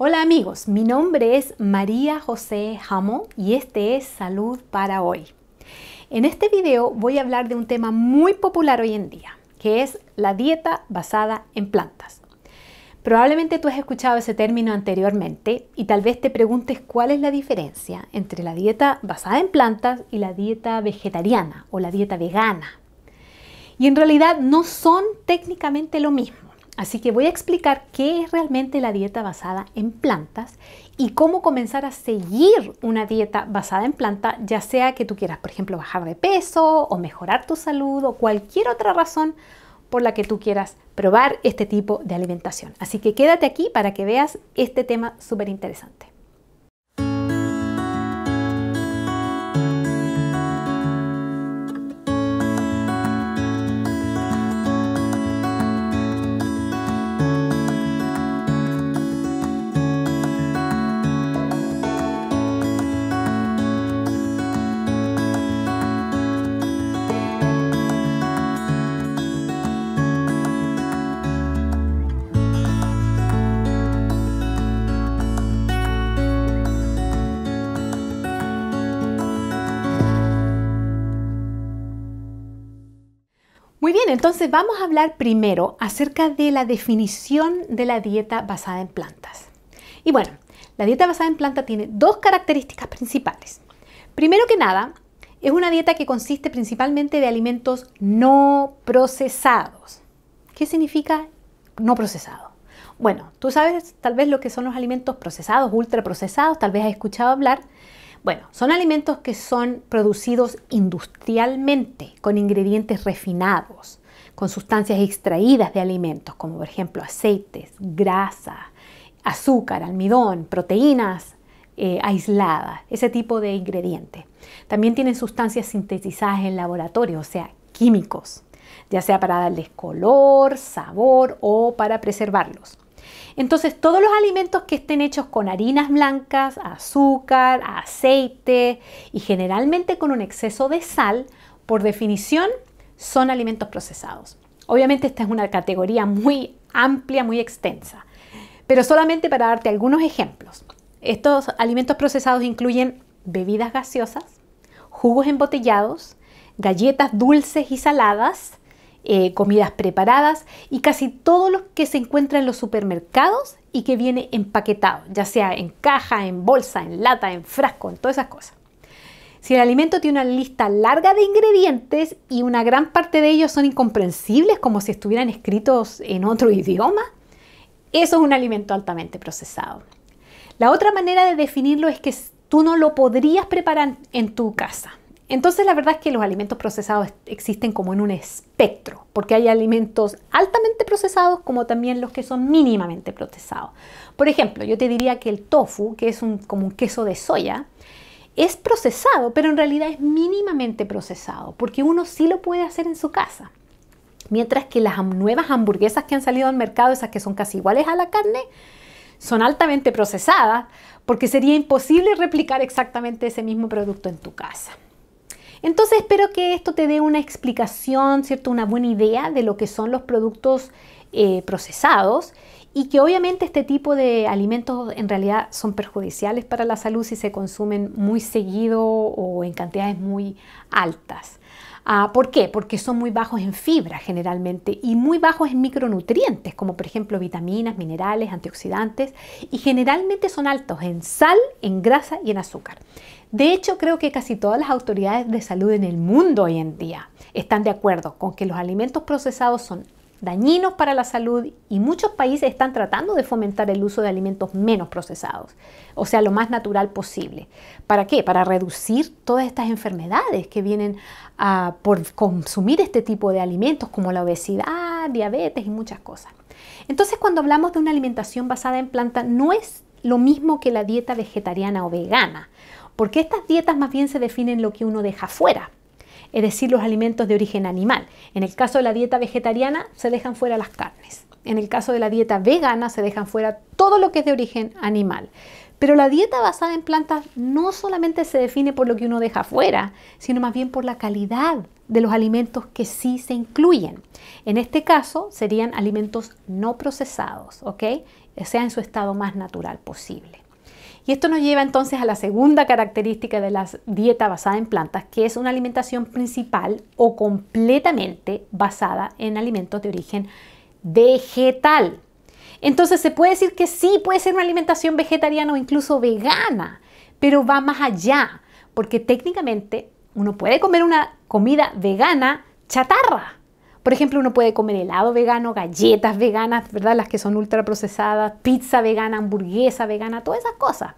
Hola amigos, mi nombre es María José Jamón y este es Salud para hoy. En este video voy a hablar de un tema muy popular hoy en día, que es la dieta basada en plantas. Probablemente tú has escuchado ese término anteriormente y tal vez te preguntes cuál es la diferencia entre la dieta basada en plantas y la dieta vegetariana o la dieta vegana. Y en realidad no son técnicamente lo mismo. Así que voy a explicar qué es realmente la dieta basada en plantas y cómo comenzar a seguir una dieta basada en planta, ya sea que tú quieras, por ejemplo, bajar de peso o mejorar tu salud o cualquier otra razón por la que tú quieras probar este tipo de alimentación. Así que quédate aquí para que veas este tema súper interesante. entonces vamos a hablar primero acerca de la definición de la dieta basada en plantas. Y bueno, la dieta basada en planta tiene dos características principales. Primero que nada, es una dieta que consiste principalmente de alimentos no procesados. ¿Qué significa no procesado? Bueno, tú sabes tal vez lo que son los alimentos procesados, ultraprocesados, tal vez has escuchado hablar. Bueno, son alimentos que son producidos industrialmente, con ingredientes refinados con sustancias extraídas de alimentos, como por ejemplo aceites, grasa, azúcar, almidón, proteínas eh, aisladas, ese tipo de ingredientes. También tienen sustancias sintetizadas en laboratorio, o sea, químicos, ya sea para darles color, sabor o para preservarlos. Entonces, todos los alimentos que estén hechos con harinas blancas, azúcar, aceite y generalmente con un exceso de sal, por definición, son alimentos procesados. Obviamente esta es una categoría muy amplia, muy extensa, pero solamente para darte algunos ejemplos. Estos alimentos procesados incluyen bebidas gaseosas, jugos embotellados, galletas dulces y saladas, eh, comidas preparadas y casi todo lo que se encuentra en los supermercados y que viene empaquetado, ya sea en caja, en bolsa, en lata, en frasco, en todas esas cosas. Si el alimento tiene una lista larga de ingredientes y una gran parte de ellos son incomprensibles como si estuvieran escritos en otro idioma, eso es un alimento altamente procesado. La otra manera de definirlo es que tú no lo podrías preparar en tu casa. Entonces la verdad es que los alimentos procesados existen como en un espectro, porque hay alimentos altamente procesados como también los que son mínimamente procesados. Por ejemplo, yo te diría que el tofu, que es un, como un queso de soya, es procesado, pero en realidad es mínimamente procesado, porque uno sí lo puede hacer en su casa. Mientras que las nuevas hamburguesas que han salido al mercado, esas que son casi iguales a la carne, son altamente procesadas, porque sería imposible replicar exactamente ese mismo producto en tu casa. Entonces espero que esto te dé una explicación, ¿cierto? una buena idea de lo que son los productos eh, procesados y que obviamente este tipo de alimentos en realidad son perjudiciales para la salud si se consumen muy seguido o en cantidades muy altas. Ah, ¿Por qué? Porque son muy bajos en fibra generalmente y muy bajos en micronutrientes, como por ejemplo vitaminas, minerales, antioxidantes, y generalmente son altos en sal, en grasa y en azúcar. De hecho, creo que casi todas las autoridades de salud en el mundo hoy en día están de acuerdo con que los alimentos procesados son dañinos para la salud y muchos países están tratando de fomentar el uso de alimentos menos procesados, o sea, lo más natural posible. ¿Para qué? Para reducir todas estas enfermedades que vienen por consumir este tipo de alimentos como la obesidad, diabetes y muchas cosas. Entonces, cuando hablamos de una alimentación basada en planta, no es lo mismo que la dieta vegetariana o vegana, porque estas dietas más bien se definen lo que uno deja fuera es decir, los alimentos de origen animal. En el caso de la dieta vegetariana se dejan fuera las carnes. En el caso de la dieta vegana se dejan fuera todo lo que es de origen animal. Pero la dieta basada en plantas no solamente se define por lo que uno deja fuera, sino más bien por la calidad de los alimentos que sí se incluyen. En este caso serían alimentos no procesados, ¿ok? sea, en su estado más natural posible. Y esto nos lleva entonces a la segunda característica de la dieta basada en plantas, que es una alimentación principal o completamente basada en alimentos de origen vegetal. Entonces se puede decir que sí puede ser una alimentación vegetariana o incluso vegana, pero va más allá, porque técnicamente uno puede comer una comida vegana chatarra, por ejemplo, uno puede comer helado vegano, galletas veganas, ¿verdad? Las que son ultra procesadas, pizza vegana, hamburguesa vegana, todas esas cosas.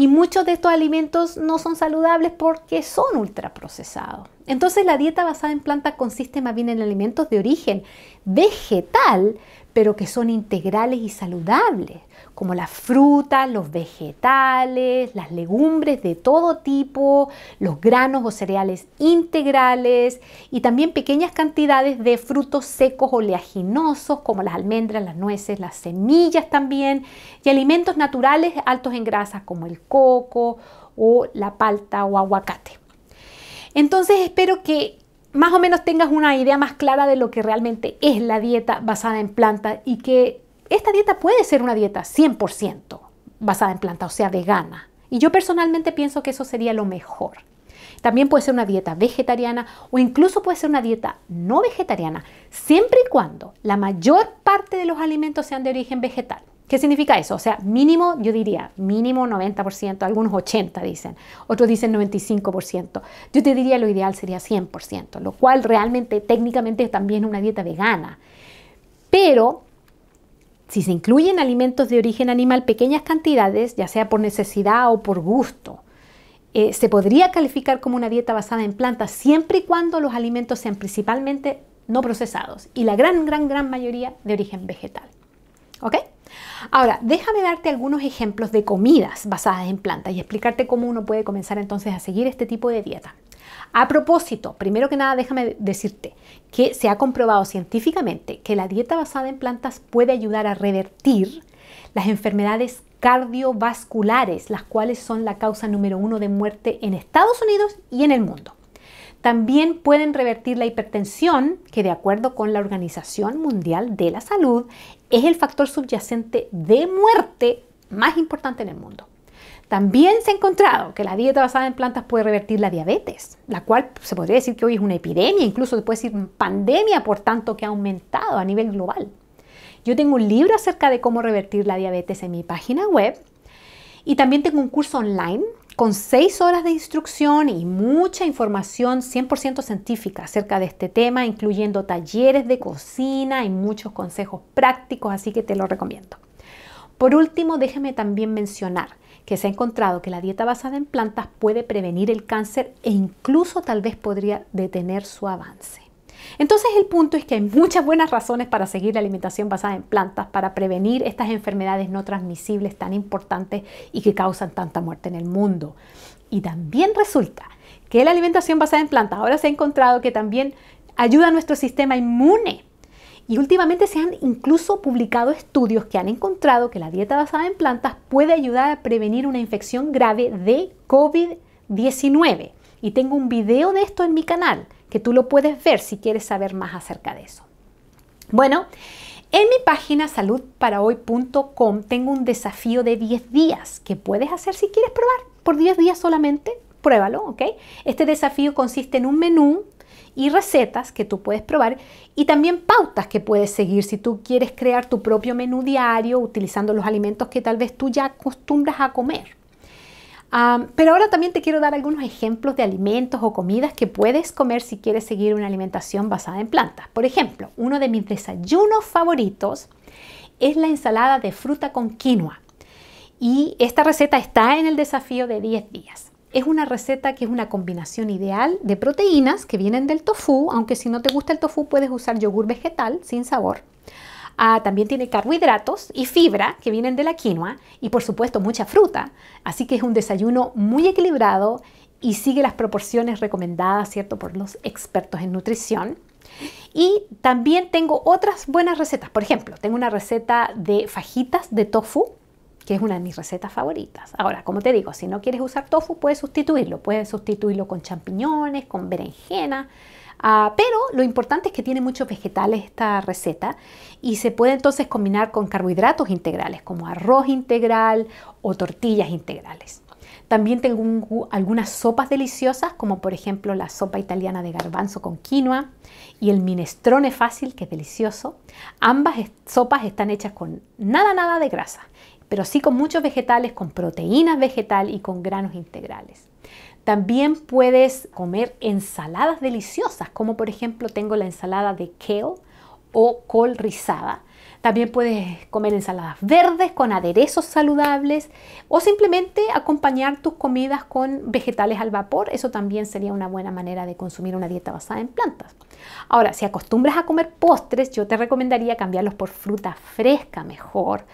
Y muchos de estos alimentos no son saludables porque son ultraprocesados. Entonces la dieta basada en plantas consiste más bien en alimentos de origen vegetal, pero que son integrales y saludables, como las frutas, los vegetales, las legumbres de todo tipo, los granos o cereales integrales y también pequeñas cantidades de frutos secos oleaginosos, como las almendras, las nueces, las semillas también, y alimentos naturales altos en grasas como el coco o la palta o aguacate. Entonces espero que más o menos tengas una idea más clara de lo que realmente es la dieta basada en plantas y que esta dieta puede ser una dieta 100% basada en planta, o sea, vegana. Y yo personalmente pienso que eso sería lo mejor. También puede ser una dieta vegetariana o incluso puede ser una dieta no vegetariana, siempre y cuando la mayor parte de los alimentos sean de origen vegetal. ¿Qué significa eso? O sea, mínimo, yo diría, mínimo 90%, algunos 80% dicen, otros dicen 95%. Yo te diría lo ideal sería 100%, lo cual realmente técnicamente es también una dieta vegana. Pero si se incluyen alimentos de origen animal pequeñas cantidades, ya sea por necesidad o por gusto, eh, se podría calificar como una dieta basada en plantas siempre y cuando los alimentos sean principalmente no procesados y la gran, gran, gran mayoría de origen vegetal. ¿Ok? Ahora, déjame darte algunos ejemplos de comidas basadas en plantas y explicarte cómo uno puede comenzar entonces a seguir este tipo de dieta. A propósito, primero que nada, déjame decirte que se ha comprobado científicamente que la dieta basada en plantas puede ayudar a revertir las enfermedades cardiovasculares, las cuales son la causa número uno de muerte en Estados Unidos y en el mundo. También pueden revertir la hipertensión, que de acuerdo con la Organización Mundial de la Salud es el factor subyacente de muerte más importante en el mundo. También se ha encontrado que la dieta basada en plantas puede revertir la diabetes, la cual se podría decir que hoy es una epidemia, incluso se puede decir pandemia, por tanto que ha aumentado a nivel global. Yo tengo un libro acerca de cómo revertir la diabetes en mi página web y también tengo un curso online con seis horas de instrucción y mucha información 100% científica acerca de este tema, incluyendo talleres de cocina y muchos consejos prácticos, así que te lo recomiendo. Por último, déjeme también mencionar que se ha encontrado que la dieta basada en plantas puede prevenir el cáncer e incluso tal vez podría detener su avance. Entonces el punto es que hay muchas buenas razones para seguir la alimentación basada en plantas, para prevenir estas enfermedades no transmisibles tan importantes y que causan tanta muerte en el mundo. Y también resulta que la alimentación basada en plantas ahora se ha encontrado que también ayuda a nuestro sistema inmune. Y últimamente se han incluso publicado estudios que han encontrado que la dieta basada en plantas puede ayudar a prevenir una infección grave de COVID-19. Y tengo un video de esto en mi canal que tú lo puedes ver si quieres saber más acerca de eso. Bueno, en mi página saludparahoy.com tengo un desafío de 10 días que puedes hacer si quieres probar. Por 10 días solamente, pruébalo, ¿ok? Este desafío consiste en un menú y recetas que tú puedes probar y también pautas que puedes seguir si tú quieres crear tu propio menú diario utilizando los alimentos que tal vez tú ya acostumbras a comer pero ahora también te quiero dar algunos ejemplos de alimentos o comidas que puedes comer si quieres seguir una alimentación basada en plantas. Por ejemplo, uno de mis desayunos favoritos es la ensalada de fruta con quinoa. Y esta receta está en el desafío de 10 días. Es una receta que es una combinación ideal de proteínas que vienen del tofu, aunque si no te gusta el tofu puedes usar yogur vegetal sin sabor Ah, también tiene carbohidratos y fibra que vienen de la quinoa y por supuesto mucha fruta. Así que es un desayuno muy equilibrado y sigue las proporciones recomendadas, ¿cierto?, por los expertos en nutrición. Y también tengo otras buenas recetas. Por ejemplo, tengo una receta de fajitas de tofu, que es una de mis recetas favoritas. Ahora, como te digo, si no quieres usar tofu, puedes sustituirlo. Puedes sustituirlo con champiñones, con berenjena, Ah, pero lo importante es que tiene muchos vegetales esta receta y se puede entonces combinar con carbohidratos integrales como arroz integral o tortillas integrales. También tengo algunas sopas deliciosas, como por ejemplo la sopa italiana de garbanzo con quinoa y el minestrone fácil, que es delicioso. Ambas sopas están hechas con nada, nada de grasa, pero sí con muchos vegetales, con proteínas vegetal y con granos integrales. También puedes comer ensaladas deliciosas, como por ejemplo tengo la ensalada de kale o col rizada. También puedes comer ensaladas verdes con aderezos saludables o simplemente acompañar tus comidas con vegetales al vapor. Eso también sería una buena manera de consumir una dieta basada en plantas. Ahora, si acostumbras a comer postres, yo te recomendaría cambiarlos por fruta fresca mejor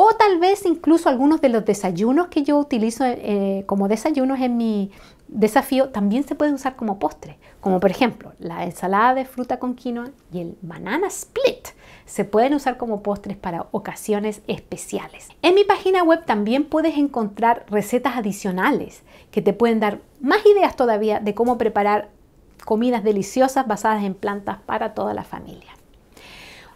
o tal vez incluso algunos de los desayunos que yo utilizo eh, como desayunos en mi desafío también se pueden usar como postre, como por ejemplo la ensalada de fruta con quinoa y el banana split. Se pueden usar como postres para ocasiones especiales. En mi página web también puedes encontrar recetas adicionales que te pueden dar más ideas todavía de cómo preparar comidas deliciosas basadas en plantas para toda la familia.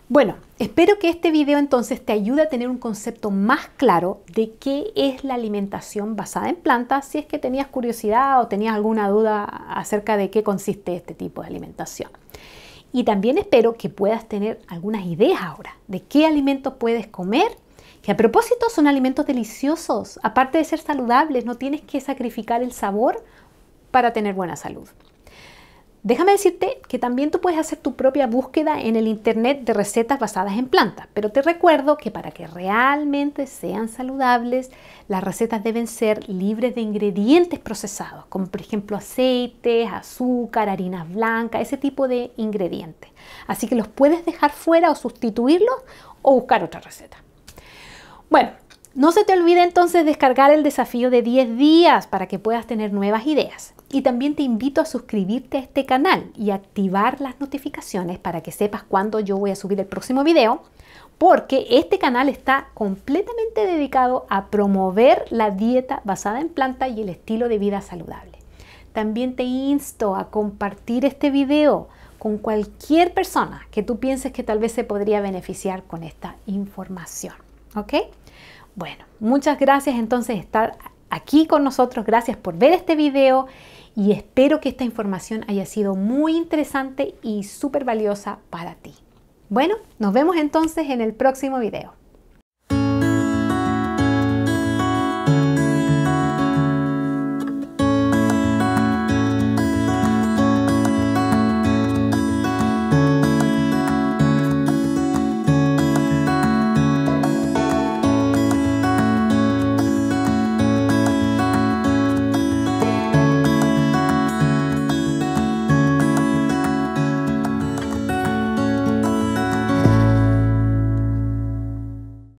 Bueno, espero que este video entonces te ayude a tener un concepto más claro de qué es la alimentación basada en plantas, si es que tenías curiosidad o tenías alguna duda acerca de qué consiste este tipo de alimentación. Y también espero que puedas tener algunas ideas ahora de qué alimentos puedes comer, que a propósito son alimentos deliciosos, aparte de ser saludables, no tienes que sacrificar el sabor para tener buena salud. Déjame decirte que también tú puedes hacer tu propia búsqueda en el Internet de recetas basadas en plantas, pero te recuerdo que para que realmente sean saludables, las recetas deben ser libres de ingredientes procesados, como por ejemplo aceites, azúcar, harinas blancas, ese tipo de ingredientes. Así que los puedes dejar fuera o sustituirlos o buscar otra receta. Bueno, no se te olvide entonces descargar el desafío de 10 días para que puedas tener nuevas ideas. Y también te invito a suscribirte a este canal y activar las notificaciones para que sepas cuándo yo voy a subir el próximo video, porque este canal está completamente dedicado a promover la dieta basada en planta y el estilo de vida saludable. También te insto a compartir este video con cualquier persona que tú pienses que tal vez se podría beneficiar con esta información. ¿Ok? Bueno, muchas gracias entonces estar aquí con nosotros. Gracias por ver este video y espero que esta información haya sido muy interesante y súper valiosa para ti. Bueno, nos vemos entonces en el próximo video.